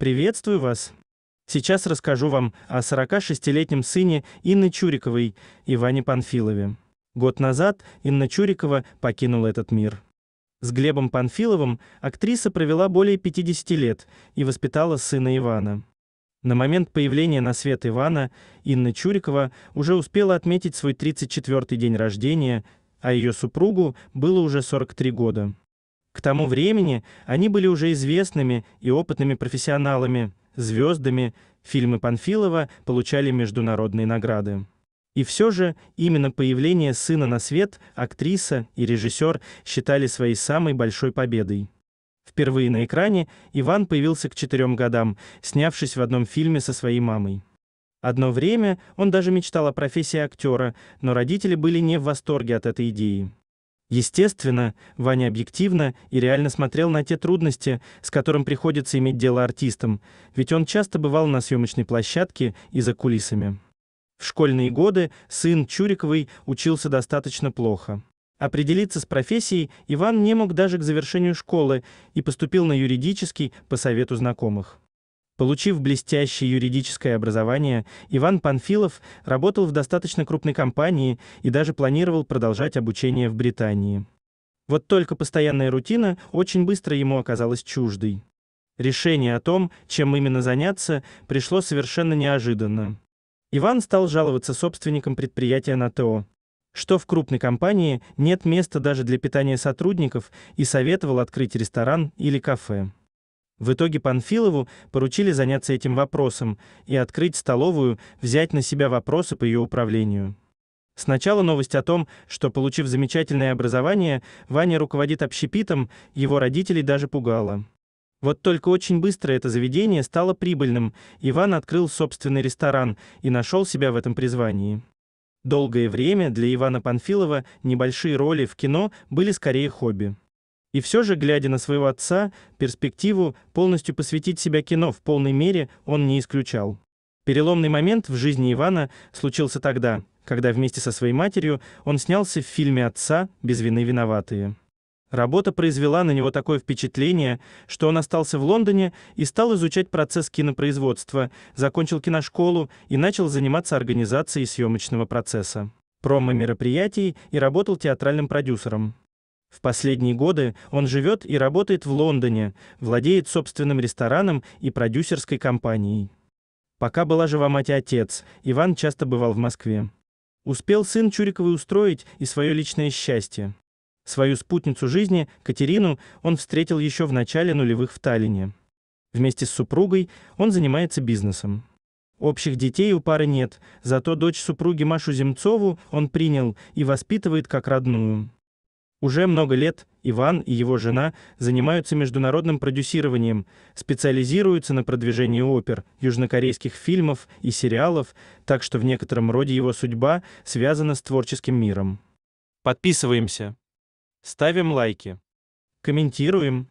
Приветствую вас! Сейчас расскажу вам о 46-летнем сыне Инны Чуриковой, Иване Панфилове. Год назад Инна Чурикова покинула этот мир. С Глебом Панфиловым актриса провела более 50 лет и воспитала сына Ивана. На момент появления на свет Ивана Инна Чурикова уже успела отметить свой 34-й день рождения, а ее супругу было уже 43 года. К тому времени они были уже известными и опытными профессионалами, звездами, фильмы Панфилова получали международные награды. И все же именно появление сына на свет актриса и режиссер считали своей самой большой победой. Впервые на экране Иван появился к четырем годам, снявшись в одном фильме со своей мамой. Одно время он даже мечтал о профессии актера, но родители были не в восторге от этой идеи. Естественно, Ваня объективно и реально смотрел на те трудности, с которым приходится иметь дело артистам, ведь он часто бывал на съемочной площадке и за кулисами. В школьные годы сын Чуриковой учился достаточно плохо. Определиться с профессией Иван не мог даже к завершению школы и поступил на юридический по совету знакомых. Получив блестящее юридическое образование, Иван Панфилов работал в достаточно крупной компании и даже планировал продолжать обучение в Британии. Вот только постоянная рутина очень быстро ему оказалась чуждой. Решение о том, чем именно заняться, пришло совершенно неожиданно. Иван стал жаловаться собственникам предприятия на ТО, что в крупной компании нет места даже для питания сотрудников, и советовал открыть ресторан или кафе. В итоге Панфилову поручили заняться этим вопросом и открыть столовую, взять на себя вопросы по ее управлению. Сначала новость о том, что получив замечательное образование, Ваня руководит общепитом, его родителей даже пугала. Вот только очень быстро это заведение стало прибыльным. Иван открыл собственный ресторан и нашел себя в этом призвании. Долгое время для Ивана Панфилова небольшие роли в кино были скорее хобби. И все же, глядя на своего отца, перспективу полностью посвятить себя кино в полной мере он не исключал. Переломный момент в жизни Ивана случился тогда, когда вместе со своей матерью он снялся в фильме отца Без вины виноватые. Работа произвела на него такое впечатление, что он остался в Лондоне и стал изучать процесс кинопроизводства, закончил киношколу и начал заниматься организацией съемочного процесса, промо-мероприятий и работал театральным продюсером. В последние годы он живет и работает в Лондоне, владеет собственным рестораном и продюсерской компанией. Пока была жива мать и отец, Иван часто бывал в Москве. Успел сын Чуриковой устроить и свое личное счастье. Свою спутницу жизни, Катерину, он встретил еще в начале нулевых в Таллине. Вместе с супругой он занимается бизнесом. Общих детей у пары нет, зато дочь супруги Машу Земцову он принял и воспитывает как родную. Уже много лет Иван и его жена занимаются международным продюсированием, специализируются на продвижении опер, южнокорейских фильмов и сериалов, так что в некотором роде его судьба связана с творческим миром. Подписываемся. Ставим лайки. Комментируем.